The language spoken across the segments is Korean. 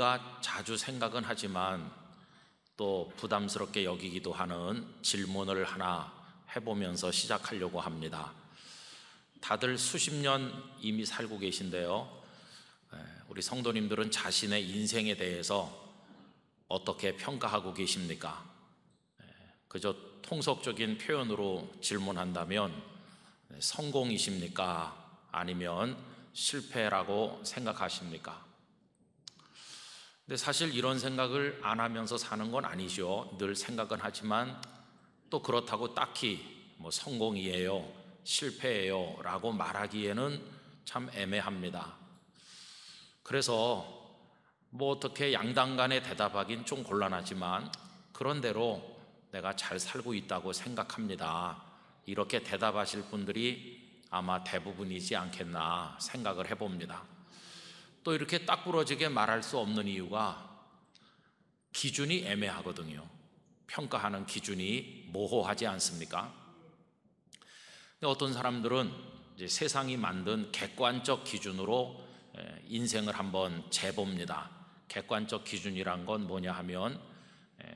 우리가 자주 생각은 하지만 또 부담스럽게 여기기도 하는 질문을 하나 해보면서 시작하려고 합니다. 다들 수십 년 이미 살고 계신데요. 예, 우리 성도님들은 자신의 인생에 대해서 어떻게 평가하고 계십니까? 예, 그저 통속적인 표현으로 질문한다면 성공이십니까? 아니면 실패라고 생각하십니까? 근데 사실 이런 생각을 안 하면서 사는 건 아니죠. 늘 생각은 하지만 또 그렇다고 딱히 뭐 성공이에요, 실패예요 라고 말하기에는 참 애매합니다. 그래서 뭐 어떻게 양당 간에 대답하긴 좀 곤란하지만 그런대로 내가 잘 살고 있다고 생각합니다. 이렇게 대답하실 분들이 아마 대부분이지 않겠나 생각을 해봅니다. 또 이렇게 딱 부러지게 말할 수 없는 이유가 기준이 애매하거든요. 평가하는 기준이 모호하지 않습니까? 어떤 사람들은 세상이 만든 객관적 기준으로 인생을 한번 재봅니다. 객관적 기준이란 건 뭐냐 하면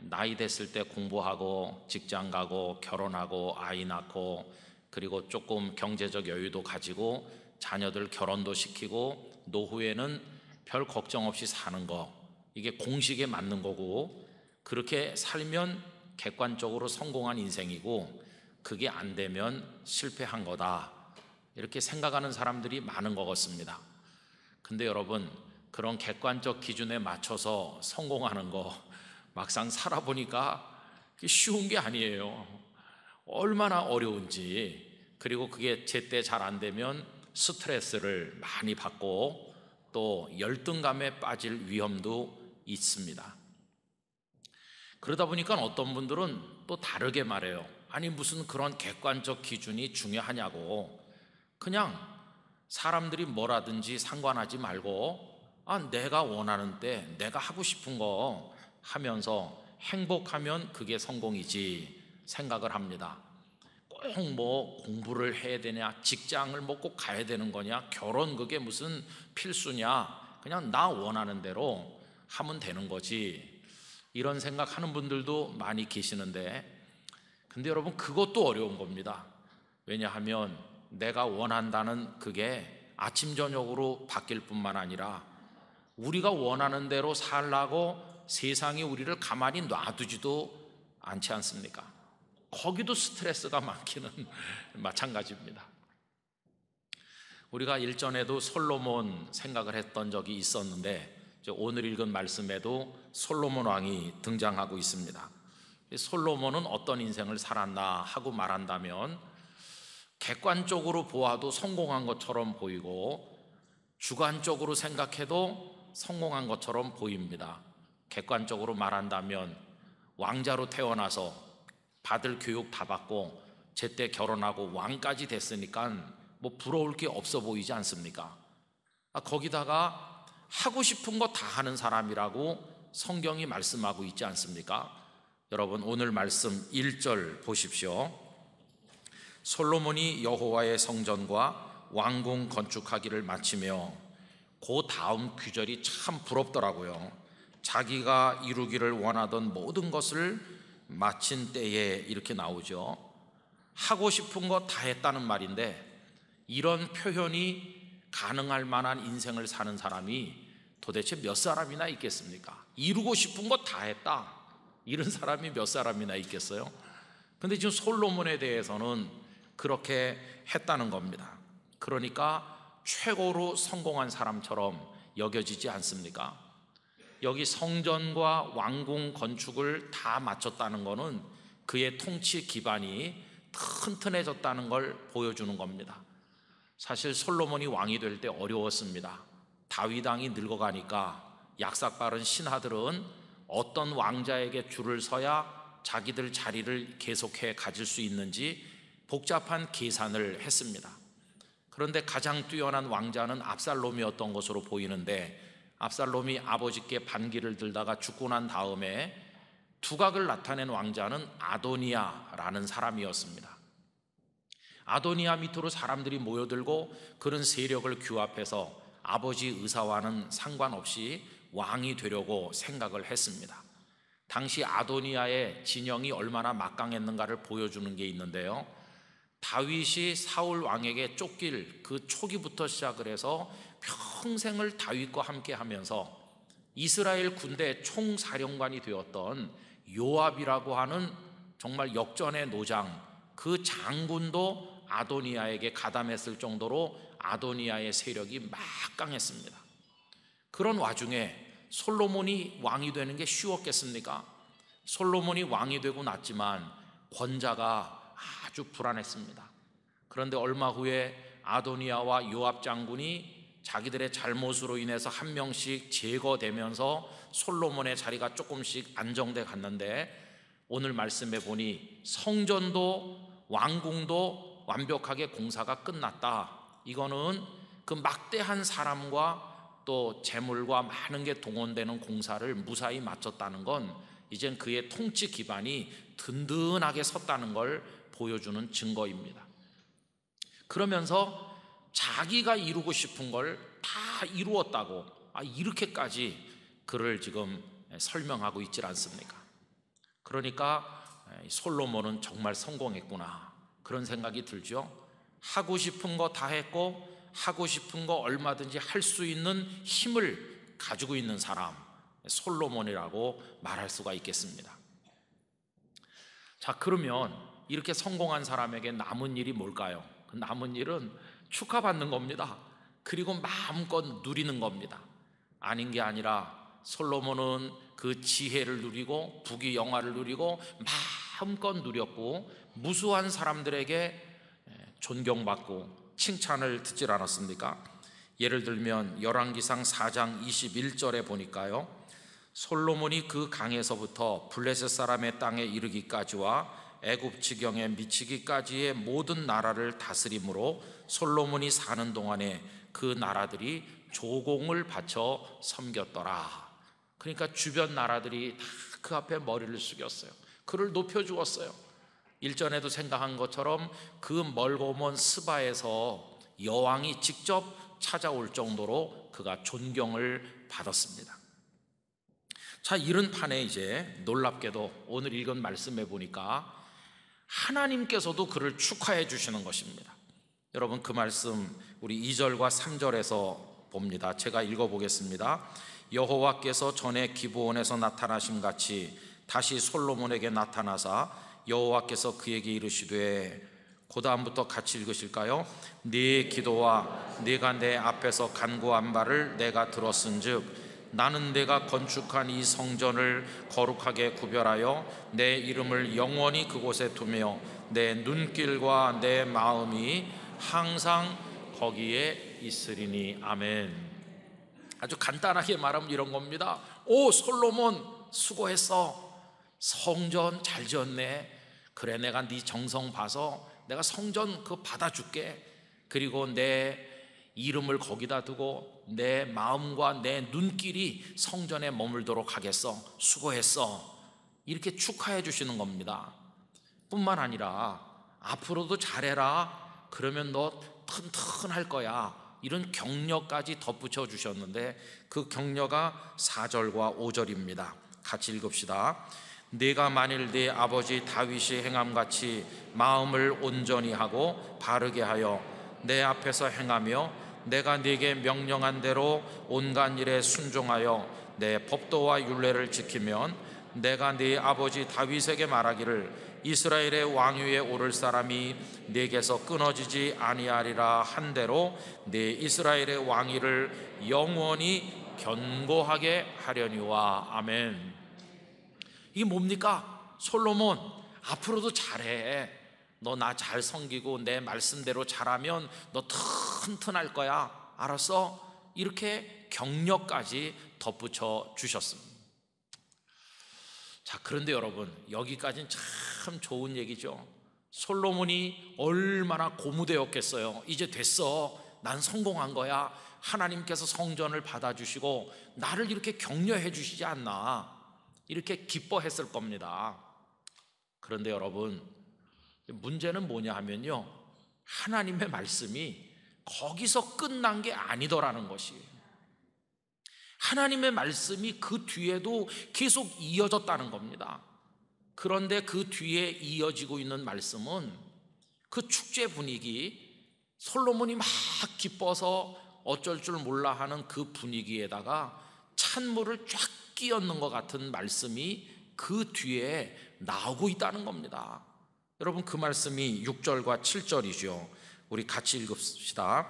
나이 됐을 때 공부하고 직장 가고 결혼하고 아이 낳고 그리고 조금 경제적 여유도 가지고 자녀들 결혼도 시키고 노후에는 별 걱정 없이 사는 거 이게 공식에 맞는 거고 그렇게 살면 객관적으로 성공한 인생이고 그게 안 되면 실패한 거다 이렇게 생각하는 사람들이 많은 것 같습니다. 근데 여러분 그런 객관적 기준에 맞춰서 성공하는 거 막상 살아보니까 쉬운 게 아니에요. 얼마나 어려운지 그리고 그게 제때 잘 안 되면 스트레스를 많이 받고 또 열등감에 빠질 위험도 있습니다. 그러다 보니까 어떤 분들은 또 다르게 말해요. 아니, 무슨 그런 객관적 기준이 중요하냐고. 그냥 사람들이 뭐라든지 상관하지 말고, 아, 내가 원하는 때, 내가 하고 싶은 거 하면서 행복하면 그게 성공이지 생각을 합니다. 꼭뭐 공부를 해야 되냐, 직장을 먹고 뭐 가야 되는 거냐, 결혼 그게 무슨 필수냐, 그냥 나 원하는 대로 하면 되는 거지. 이런 생각하는 분들도 많이 계시는데, 근데 여러분 그것도 어려운 겁니다. 왜냐하면 내가 원한다는 그게 아침 저녁으로 바뀔 뿐만 아니라 우리가 원하는 대로 살라고 세상이 우리를 가만히 놔두지도 않지 않습니까? 거기도 스트레스가 많기는 마찬가지입니다. 우리가 일전에도 솔로몬 생각을 했던 적이 있었는데 오늘 읽은 말씀에도 솔로몬 왕이 등장하고 있습니다. 솔로몬은 어떤 인생을 살았나 하고 말한다면 객관적으로 보아도 성공한 것처럼 보이고 주관적으로 생각해도 성공한 것처럼 보입니다. 객관적으로 말한다면 왕자로 태어나서 받을 교육 다 받고 제때 결혼하고 왕까지 됐으니까 뭐 부러울 게 없어 보이지 않습니까? 아, 거기다가 하고 싶은 거 다 하는 사람이라고 성경이 말씀하고 있지 않습니까? 여러분 오늘 말씀 1절 보십시오. 솔로몬이 여호와의 성전과 왕궁 건축하기를 마치며 그 다음 규절이 참 부럽더라고요. 자기가 이루기를 원하던 모든 것을 마친 때에 이렇게 나오죠. 하고 싶은 거 다 했다는 말인데 이런 표현이 가능할 만한 인생을 사는 사람이 도대체 몇 사람이나 있겠습니까? 이루고 싶은 거 다 했다. 이런 사람이 몇 사람이나 있겠어요? 근데 지금 솔로몬에 대해서는 그렇게 했다는 겁니다. 그러니까 최고로 성공한 사람처럼 여겨지지 않습니까? 여기 성전과 왕궁 건축을 다 마쳤다는 것은 그의 통치 기반이 튼튼해졌다는 걸 보여주는 겁니다. 사실 솔로몬이 왕이 될 때 어려웠습니다. 다윗왕이 늙어가니까 약삭빠른 신하들은 어떤 왕자에게 줄을 서야 자기들 자리를 계속해 가질 수 있는지 복잡한 계산을 했습니다. 그런데 가장 뛰어난 왕자는 압살롬이었던 것으로 보이는데 압살롬이 아버지께 반기를 들다가 죽고 난 다음에 두각을 나타낸 왕자는 아도니아라는 사람이었습니다. 아도니아 밑으로 사람들이 모여들고 그런 세력을 규합해서 아버지 의사와는 상관없이 왕이 되려고 생각을 했습니다. 당시 아도니아의 진영이 얼마나 막강했는가를 보여주는 게 있는데요. 다윗이 사울 왕에게 쫓길 그 초기부터 시작을 해서 평생을 다윗과 함께 하면서 이스라엘 군대 총사령관이 되었던 요압이라고 하는 정말 역전의 노장 그 장군도 아도니아에게 가담했을 정도로 아도니아의 세력이 막 강했습니다. 그런 와중에 솔로몬이 왕이 되는 게 쉬웠겠습니까? 솔로몬이 왕이 되고 났지만 권자가 아주 불안했습니다. 그런데 얼마 후에 아도니아와 요압 장군이 자기들의 잘못으로 인해서 한 명씩 제거되면서 솔로몬의 자리가 조금씩 안정돼 갔는데 오늘 말씀해 보니 성전도 왕궁도 완벽하게 공사가 끝났다. 이거는 그 막대한 사람과 또 재물과 많은 게 동원되는 공사를 무사히 마쳤다는 건 이젠 그의 통치 기반이 든든하게 섰다는 걸 보여주는 증거입니다. 그러면서 자기가 이루고 싶은 걸 다 이루었다고 아, 이렇게까지 그를 지금 설명하고 있질 않습니까? 그러니까 솔로몬은 정말 성공했구나 그런 생각이 들죠. 하고 싶은 거 다 했고 하고 싶은 거 얼마든지 할 수 있는 힘을 가지고 있는 사람 솔로몬이라고 말할 수가 있겠습니다. 자 그러면 이렇게 성공한 사람에게 남은 일이 뭘까요? 그 남은 일은 축하받는 겁니다. 그리고 마음껏 누리는 겁니다. 아닌 게 아니라 솔로몬은 그 지혜를 누리고 부귀 영화를 누리고 마음껏 누렸고 무수한 사람들에게 예, 존경받고 칭찬을 듣질 않았습니까? 예를 들면 열왕기상 4장 21절에 보니까요. 솔로몬이 그 강에서부터 블레셋 사람의 땅에 이르기까지와 애굽 지경에 미치기까지의 모든 나라를 다스림으로 솔로몬이 사는 동안에 그 나라들이 조공을 바쳐 섬겼더라. 그러니까 주변 나라들이 다 그 앞에 머리를 숙였어요. 그를 높여 주었어요. 일전에도 생각한 것처럼 그 멀고 먼 스바에서 여왕이 직접 찾아올 정도로 그가 존경을 받았습니다. 자, 이런 판에 이제 놀랍게도 오늘 읽은 말씀에 보니까 하나님께서도 그를 축하해 주시는 것입니다. 여러분 그 말씀 우리 2절과 3절에서 봅니다. 제가 읽어 보겠습니다. 여호와께서 전에 기브온에서 나타나심 같이 다시 솔로몬에게 나타나사 여호와께서 그에게 이르시되 고다음부터 같이 읽으실까요? 네 기도와 네가 내 앞에서 간구한 바를 내가 들었은즉 나는 내가 건축한 이 성전을 거룩하게 구별하여 내 이름을 영원히 그곳에 두며 내 눈길과 내 마음이 항상 거기에 있으리니 아멘. 아주 간단하게 말하면 이런 겁니다. 오 솔로몬 수고했어. 성전 잘 지었네. 그래 내가 네 정성 봐서 내가 성전 그 받아줄게. 그리고 내 이름을 거기다 두고 내 마음과 내 눈길이 성전에 머물도록 하겠어. 수고했어. 이렇게 축하해 주시는 겁니다. 뿐만 아니라 앞으로도 잘해라. 그러면 너 튼튼할 거야. 이런 격려까지 덧붙여 주셨는데 그 격려가 4절과 5절입니다. 같이 읽읍시다. 네가 만일 네 아버지 다윗이 행함 같이 마음을 온전히 하고 바르게 하여 내 앞에서 행하며 내가 네게 명령한 대로 온갖 일에 순종하여 내 법도와 윤례를 지키면 내가 네 아버지 다윗에게 말하기를 이스라엘의 왕위에 오를 사람이 네게서 끊어지지 아니하리라 한 대로 네 이스라엘의 왕위를 영원히 견고하게 하려니와 아멘. 이게 뭡니까? 솔로몬 앞으로도 잘해. 너나잘 섬기고 내 말씀대로 잘하면 너 튼튼할 거야. 알았어? 이렇게 격려까지 덧붙여 주셨습니다. 자, 그런데 여러분, 여기까지는 참 좋은 얘기죠. 솔로몬이 얼마나 고무되었겠어요. 이제 됐어. 난 성공한 거야. 하나님께서 성전을 받아주시고 나를 이렇게 격려해 주시지 않나. 이렇게 기뻐했을 겁니다. 그런데 여러분, 문제는 뭐냐 하면요. 하나님의 말씀이 거기서 끝난 게 아니더라는 것이에요. 하나님의 말씀이 그 뒤에도 계속 이어졌다는 겁니다. 그런데 그 뒤에 이어지고 있는 말씀은 그 축제 분위기, 솔로몬이 막 기뻐서 어쩔 줄 몰라 하는 그 분위기에다가 찬물을 쫙 끼얹는 것 같은 말씀이 그 뒤에 나오고 있다는 겁니다. 여러분 그 말씀이 6절과 7절이죠. 우리 같이 읽읍시다.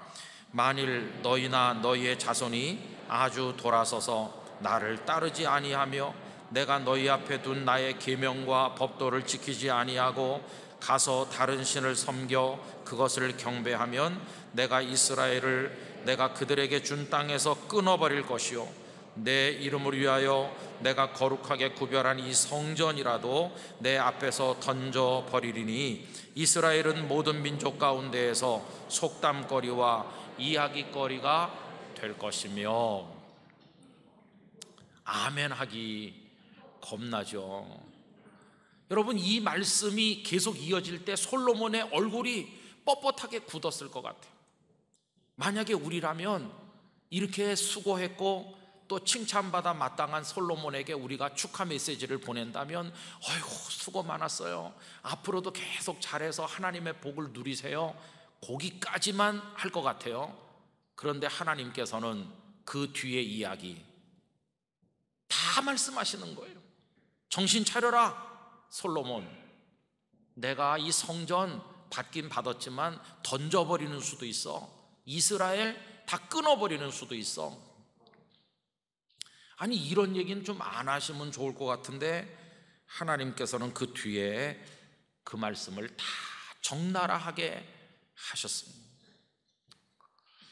만일 너희나 너희의 자손이 아주 돌아서서 나를 따르지 아니하며 내가 너희 앞에 둔 나의 계명과 법도를 지키지 아니하고 가서 다른 신을 섬겨 그것을 경배하면 내가 이스라엘을 내가 그들에게 준 땅에서 끊어버릴 것이요 내 이름을 위하여 내가 거룩하게 구별한 이 성전이라도 내 앞에서 던져 버리리니 이스라엘은 모든 민족 가운데에서 속담거리와 이야기거리가 될 것이며 아멘 하기 겁나죠. 여러분 이 말씀이 계속 이어질 때 솔로몬의 얼굴이 뻣뻣하게 굳었을 것 같아요. 만약에 우리라면 이렇게 수고했고 또 칭찬받아 마땅한 솔로몬에게 우리가 축하 메시지를 보낸다면 어휴 수고 많았어요. 앞으로도 계속 잘해서 하나님의 복을 누리세요. 거기까지만 할 것 같아요. 그런데 하나님께서는 그 뒤에 이야기 다 말씀하시는 거예요. 정신 차려라, 솔로몬. 내가 이 성전 받긴 받았지만 던져버리는 수도 있어. 이스라엘 다 끊어버리는 수도 있어. 아니 이런 얘기는 좀 안 하시면 좋을 것 같은데 하나님께서는 그 뒤에 그 말씀을 다 적나라하게 하셨습니다.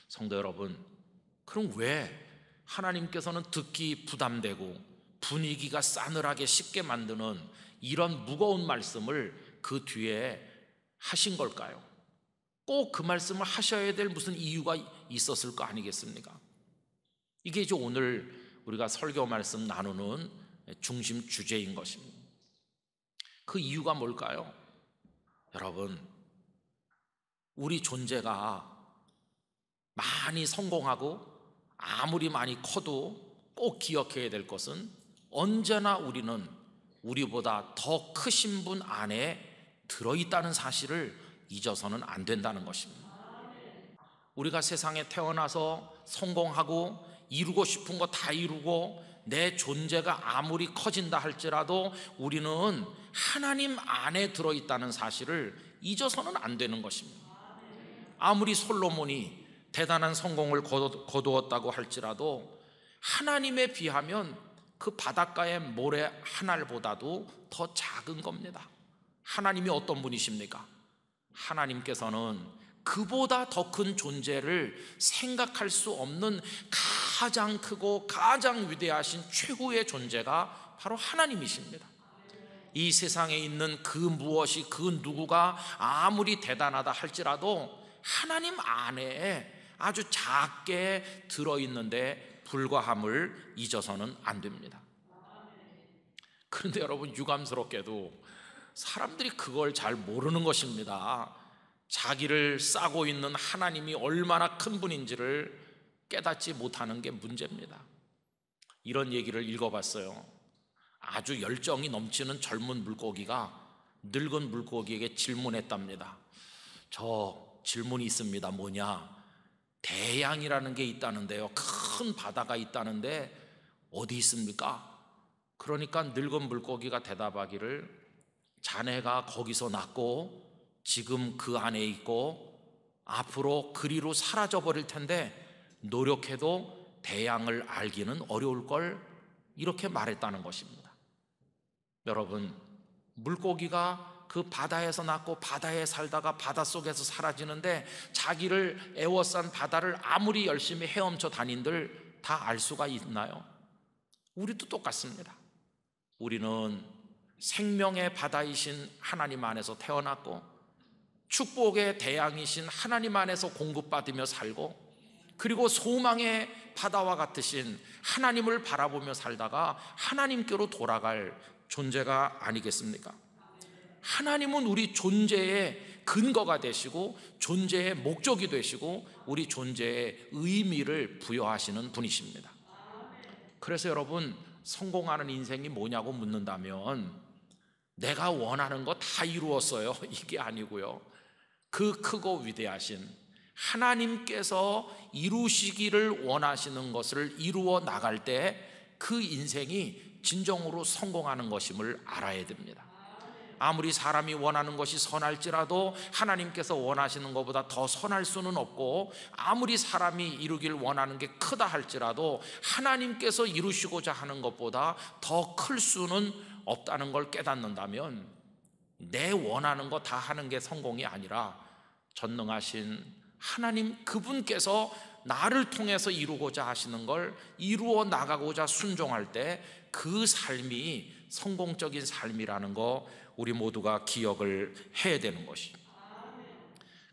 성도 여러분, 그럼 왜 하나님께서는 듣기 부담되고 분위기가 싸늘하게 쉽게 만드는 이런 무거운 말씀을 그 뒤에 하신 걸까요? 꼭 그 말씀을 하셔야 될 무슨 이유가 있었을 거 아니겠습니까? 이게 이제 오늘 우리가 설교 말씀 나누는 중심 주제인 것입니다. 그 이유가 뭘까요? 여러분, 우리 존재가 많이 성공하고 아무리 많이 커도 꼭 기억해야 될 것은 언제나 우리는 우리보다 더 크신 분 안에 들어있다는 사실을 잊어서는 안 된다는 것입니다. 우리가 세상에 태어나서 성공하고 이루고 싶은 거 다 이루고 내 존재가 아무리 커진다 할지라도 우리는 하나님 안에 들어있다는 사실을 잊어서는 안 되는 것입니다. 아무리 솔로몬이 대단한 성공을 거두었다고 할지라도 하나님에 비하면 그 바닷가의 모래 한 알보다도 더 작은 겁니다. 하나님이 어떤 분이십니까? 하나님께서는 그보다 더 큰 존재를 생각할 수 없는 가장 크고 가장 위대하신 최후의 존재가 바로 하나님이십니다. 이 세상에 있는 그 무엇이 그 누구가 아무리 대단하다 할지라도 하나님 안에 아주 작게 들어있는데 불과함을 잊어서는 안 됩니다. 그런데 여러분 유감스럽게도 사람들이 그걸 잘 모르는 것입니다. 자기를 싸고 있는 하나님이 얼마나 큰 분인지를 깨닫지 못하는 게 문제입니다. 이런 얘기를 읽어봤어요. 아주 열정이 넘치는 젊은 물고기가 늙은 물고기에게 질문했답니다. 저 질문이 있습니다. 뭐냐? 대양이라는 게 있다는데요. 큰 바다가 있다는데 어디 있습니까? 그러니까 늙은 물고기가 대답하기를 자네가 거기서 났고 지금 그 안에 있고 앞으로 그리로 사라져 버릴 텐데 노력해도 대양을 알기는 어려울 걸 이렇게 말했다는 것입니다. 여러분, 물고기가 그 바다에서 낳고 바다에 살다가 바다 속에서 사라지는데 자기를 애워싼 바다를 아무리 열심히 헤엄쳐 다닌들 다 알 수가 있나요? 우리도 똑같습니다. 우리는 생명의 바다이신 하나님 안에서 태어났고 축복의 대양이신 하나님 안에서 공급받으며 살고 그리고 소망의 바다와 같으신 하나님을 바라보며 살다가 하나님께로 돌아갈 존재가 아니겠습니까? 하나님은 우리 존재의 근거가 되시고 존재의 목적이 되시고 우리 존재의 의미를 부여하시는 분이십니다. 그래서 여러분 성공하는 인생이 뭐냐고 묻는다면 내가 원하는 거 다 이루었어요. 이게 아니고요. 그 크고 위대하신 하나님께서 이루시기를 원하시는 것을 이루어 나갈 때 그 인생이 진정으로 성공하는 것임을 알아야 됩니다. 아무리 사람이 원하는 것이 선할지라도 하나님께서 원하시는 것보다 더 선할 수는 없고 아무리 사람이 이루길 원하는 게 크다 할지라도 하나님께서 이루시고자 하는 것보다 더 클 수는 없다는 걸 깨닫는다면 내 원하는 거 다 하는 게 성공이 아니라 전능하신 하나님 그분께서 나를 통해서 이루고자 하시는 걸 이루어 나가고자 순종할 때 그 삶이 성공적인 삶이라는 거 우리 모두가 기억을 해야 되는 것이니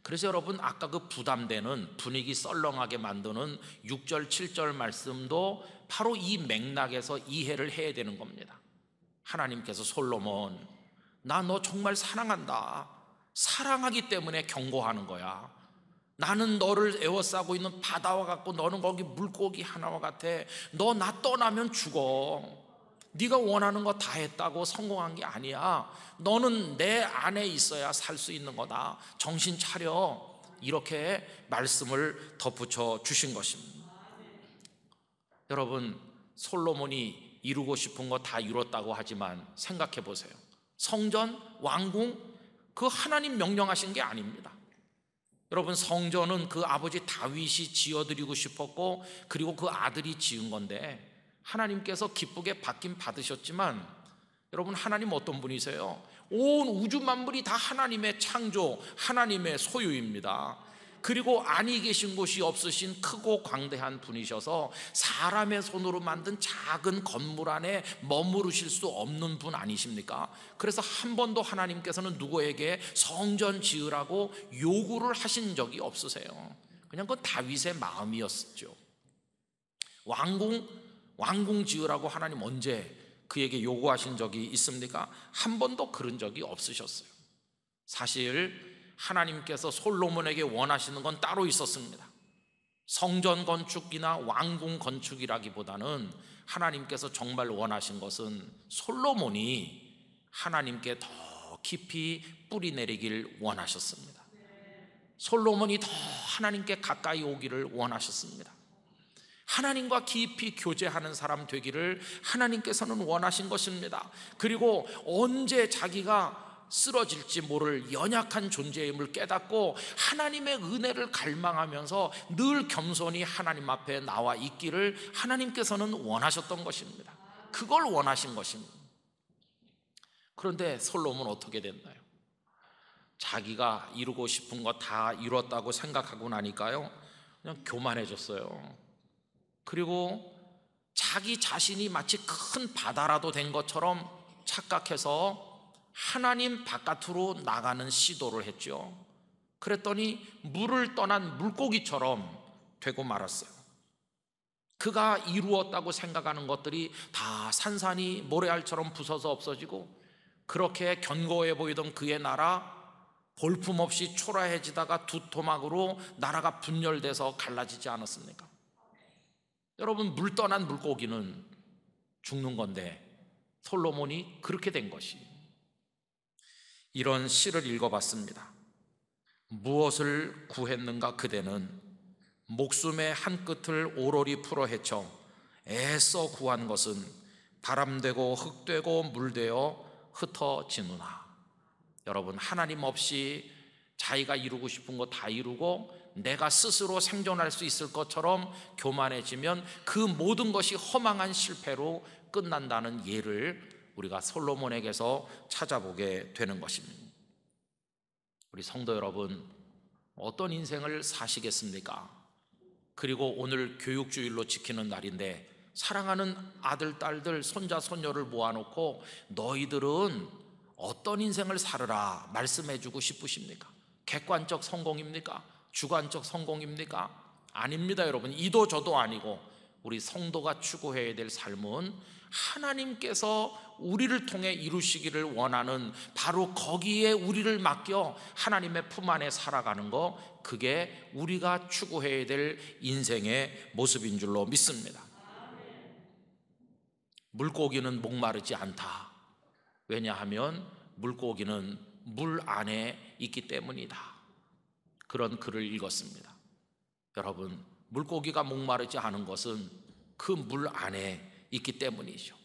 그래서 여러분 아까 그 부담되는 분위기 썰렁하게 만드는 6절 7절 말씀도 바로 이 맥락에서 이해를 해야 되는 겁니다. 하나님께서 솔로몬 나너 정말 사랑한다. 사랑하기 때문에 경고하는 거야. 나는 너를 애워싸고 있는 바다와 같고 너는 거기 물고기 하나와 같아. 너 나 떠나면 죽어. 네가 원하는 거 다 했다고 성공한 게 아니야. 너는 내 안에 있어야 살 수 있는 거다. 정신 차려. 이렇게 말씀을 덧붙여 주신 것입니다. 여러분, 솔로몬이 이루고 싶은 거 다 이뤘다고 하지만 생각해 보세요. 성전, 왕궁 그 하나님 명령하신 게 아닙니다. 여러분 성전은 그 아버지 다윗이 지어드리고 싶었고 그리고 그 아들이 지은 건데 하나님께서 기쁘게 받긴 받으셨지만 여러분 하나님 어떤 분이세요? 온 우주 만물이 다 하나님의 창조, 하나님의 소유입니다. 그리고 아니 계신 곳이 없으신 크고 광대한 분이셔서 사람의 손으로 만든 작은 건물 안에 머무르실 수 없는 분 아니십니까? 그래서 한 번도 하나님께서는 누구에게 성전 지으라고 요구를 하신 적이 없으세요. 그냥 그 다윗의 마음이었죠. 왕궁 왕궁 지으라고 하나님 언제 그에게 요구하신 적이 있습니까? 한 번도 그런 적이 없으셨어요. 사실 하나님께서 솔로몬에게 원하시는 건 따로 있었습니다. 성전 건축이나 왕궁 건축이라기보다는 하나님께서 정말 원하신 것은 솔로몬이 하나님께 더 깊이 뿌리 내리길 원하셨습니다. 솔로몬이 더 하나님께 가까이 오기를 원하셨습니다. 하나님과 깊이 교제하는 사람 되기를 하나님께서는 원하신 것입니다. 그리고 언제 자기가 쓰러질지 모를 연약한 존재임을 깨닫고 하나님의 은혜를 갈망하면서 늘 겸손히 하나님 앞에 나와 있기를 하나님께서는 원하셨던 것입니다. 그걸 원하신 것입니다. 그런데 솔로몬 어떻게 됐나요? 자기가 이루고 싶은 거 다 이뤘다고 생각하고 나니까요. 그냥 교만해졌어요. 그리고 자기 자신이 마치 큰 바다라도 된 것처럼 착각해서 하나님 바깥으로 나가는 시도를 했죠. 그랬더니 물을 떠난 물고기처럼 되고 말았어요. 그가 이루었다고 생각하는 것들이 다 산산이 모래알처럼 부서서 없어지고 그렇게 견고해 보이던 그의 나라 볼품없이 초라해지다가 두토막으로 나라가 분열돼서 갈라지지 않았습니까? 여러분 물 떠난 물고기는 죽는 건데 솔로몬이 그렇게 된 것이 에요 이런 시를 읽어봤습니다. 무엇을 구했는가 그대는 목숨의 한 끝을 오롤이 풀어 헤쳐 애써 구한 것은 바람되고 흙되고 물되어 흩어지누나. 여러분, 하나님 없이 자기가 이루고 싶은 거 다 이루고 내가 스스로 생존할 수 있을 것처럼 교만해지면 그 모든 것이 허망한 실패로 끝난다는 예를 우리가 솔로몬에게서 찾아보게 되는 것입니다. 우리 성도 여러분, 어떤 인생을 사시겠습니까? 그리고 오늘 교육주일로 지키는 날인데, 사랑하는 아들, 딸들, 손자, 손녀를 모아놓고 너희들은 어떤 인생을 살으라 말씀해주고 싶으십니까? 객관적 성공입니까? 주관적 성공입니까? 아닙니다, 여러분. 이도 저도 아니고 우리 성도가 추구해야 될 삶은 하나님께서 우리를 통해 이루시기를 원하는 바로 거기에 우리를 맡겨 하나님의 품 안에 살아가는 거 그게 우리가 추구해야 될 인생의 모습인 줄로 믿습니다. 물고기는 목마르지 않다. 왜냐하면 물고기는 물 안에 있기 때문이다. 그런 글을 읽었습니다. 여러분 물고기가 목마르지 않은 것은 그 물 안에 있기 때문이죠.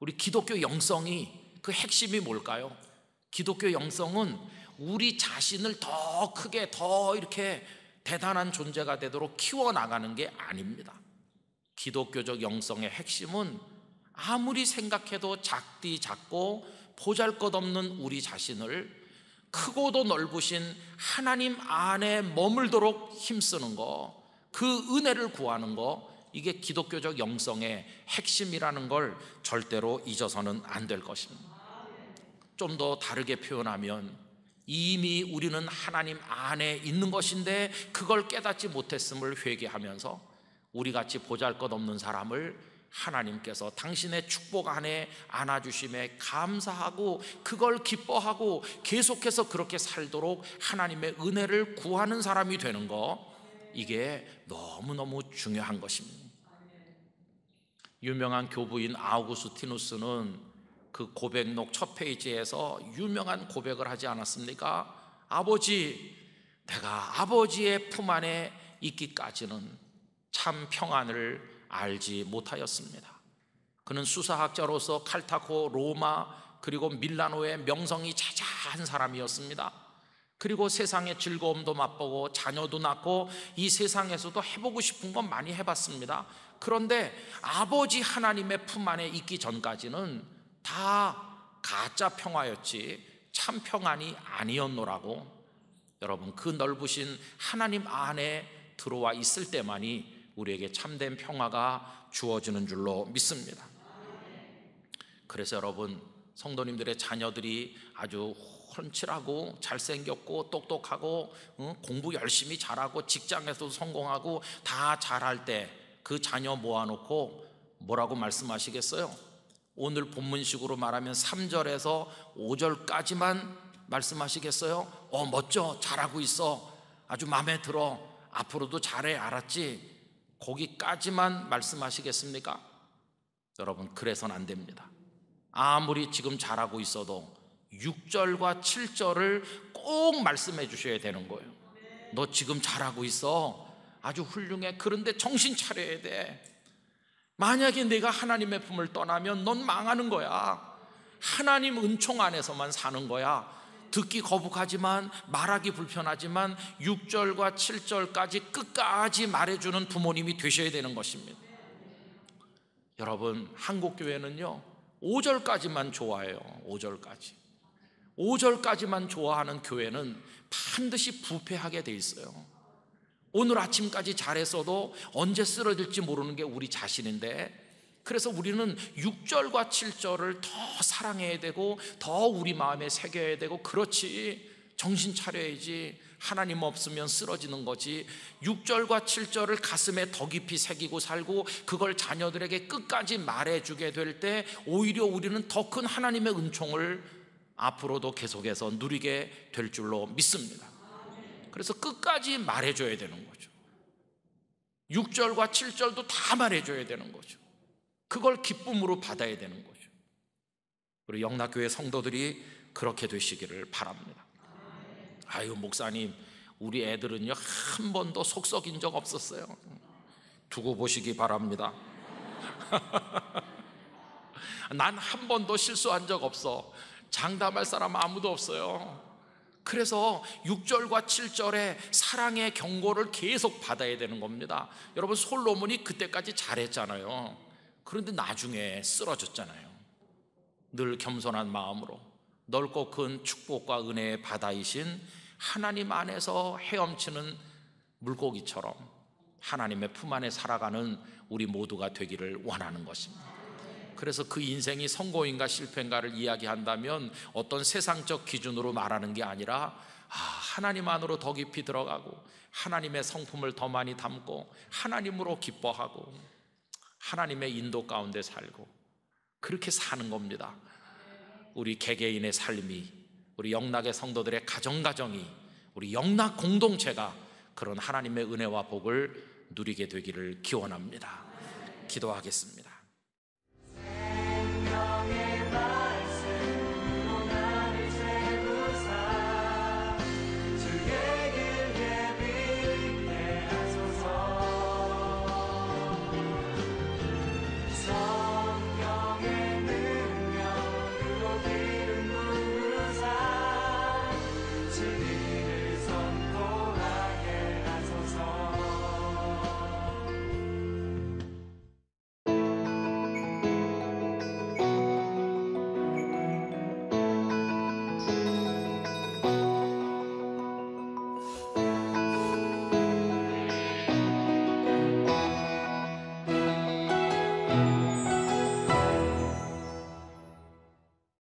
우리 기독교 영성이 그 핵심이 뭘까요? 기독교 영성은 우리 자신을 더 크게 더 이렇게 대단한 존재가 되도록 키워나가는 게 아닙니다. 기독교적 영성의 핵심은 아무리 생각해도 작디 작고 보잘 것 없는 우리 자신을 크고도 넓으신 하나님 안에 머물도록 힘쓰는 거, 그 은혜를 구하는 거 이게 기독교적 영성의 핵심이라는 걸 절대로 잊어서는 안 될 것입니다. 좀 더 다르게 표현하면 이미 우리는 하나님 안에 있는 것인데 그걸 깨닫지 못했음을 회개하면서 우리 같이 보잘 것 없는 사람을 하나님께서 당신의 축복 안에 안아주심에 감사하고 그걸 기뻐하고 계속해서 그렇게 살도록 하나님의 은혜를 구하는 사람이 되는 거 이게 너무너무 중요한 것입니다. 유명한 교부인 아우구스티누스는 그 고백록 첫 페이지에서 유명한 고백을 하지 않았습니까? 아버지, 내가 아버지의 품 안에 있기까지는 참 평안을 알지 못하였습니다. 그는 수사학자로서 칼타코, 로마, 그리고 밀라노의 명성이 자자한 사람이었습니다. 그리고 세상의 즐거움도 맛보고 자녀도 낳고 이 세상에서도 해보고 싶은 건 많이 해봤습니다. 그런데 아버지 하나님의 품 안에 있기 전까지는 다 가짜 평화였지 참 평안이 아니었노라고 여러분 그 넓으신 하나님 안에 들어와 있을 때만이 우리에게 참된 평화가 주어지는 줄로 믿습니다. 그래서 여러분 성도님들의 자녀들이 아주 훤칠하고 잘생겼고 똑똑하고 공부 열심히 잘하고 직장에서도 성공하고 다 잘할 때 그 자녀 모아놓고 뭐라고 말씀하시겠어요? 오늘 본문식으로 말하면 3절에서 5절까지만 말씀하시겠어요? 어 멋져 잘하고 있어 아주 마음에 들어 앞으로도 잘해 알았지 거기까지만 말씀하시겠습니까? 여러분 그래서는 안 됩니다 아무리 지금 잘하고 있어도 6절과 7절을 꼭 말씀해 주셔야 되는 거예요. 너 지금 잘하고 있어. 아주 훌륭해. 그런데 정신 차려야 돼. 만약에 내가 하나님의 품을 떠나면 넌 망하는 거야. 하나님 은총 안에서만 사는 거야. 듣기 거북하지만 말하기 불편하지만 6절과 7절까지 끝까지 말해주는 부모님이 되셔야 되는 것입니다. 여러분, 한국교회는요, 5절까지만 좋아해요. 5절까지. 5절까지만 좋아하는 교회는 반드시 부패하게 돼 있어요. 오늘 아침까지 잘했어도 언제 쓰러질지 모르는 게 우리 자신인데 그래서 우리는 6절과 7절을 더 사랑해야 되고 더 우리 마음에 새겨야 되고 그렇지 정신 차려야지 하나님 없으면 쓰러지는 거지 6절과 7절을 가슴에 더 깊이 새기고 살고 그걸 자녀들에게 끝까지 말해주게 될 때 오히려 우리는 더 큰 하나님의 은총을 앞으로도 계속해서 누리게 될 줄로 믿습니다. 그래서 끝까지 말해줘야 되는 거죠. 6절과 7절도 다 말해줘야 되는 거죠. 그걸 기쁨으로 받아야 되는 거죠. 우리 영락교회 성도들이 그렇게 되시기를 바랍니다. 아유, 목사님, 우리 애들은요, 한 번도 속 썩인 적 없었어요. 두고 보시기 바랍니다. 난 한 번도 실수한 적 없어. 장담할 사람 아무도 없어요. 그래서 6절과 7절에 사랑의 경고를 계속 받아야 되는 겁니다. 여러분 솔로몬이 그때까지 잘했잖아요. 그런데 나중에 쓰러졌잖아요. 늘 겸손한 마음으로 넓고 큰 그 축복과 은혜의 바다이신 하나님 안에서 헤엄치는 물고기처럼 하나님의 품 안에 살아가는 우리 모두가 되기를 원하는 것입니다. 그래서 그 인생이 성공인가 실패인가를 이야기한다면 어떤 세상적 기준으로 말하는 게 아니라 아, 하나님 안으로 더 깊이 들어가고 하나님의 성품을 더 많이 담고 하나님으로 기뻐하고 하나님의 인도 가운데 살고 그렇게 사는 겁니다. 우리 개개인의 삶이 우리 영락의 성도들의 가정 가정이 우리 영락 공동체가 그런 하나님의 은혜와 복을 누리게 되기를 기원합니다. 기도하겠습니다.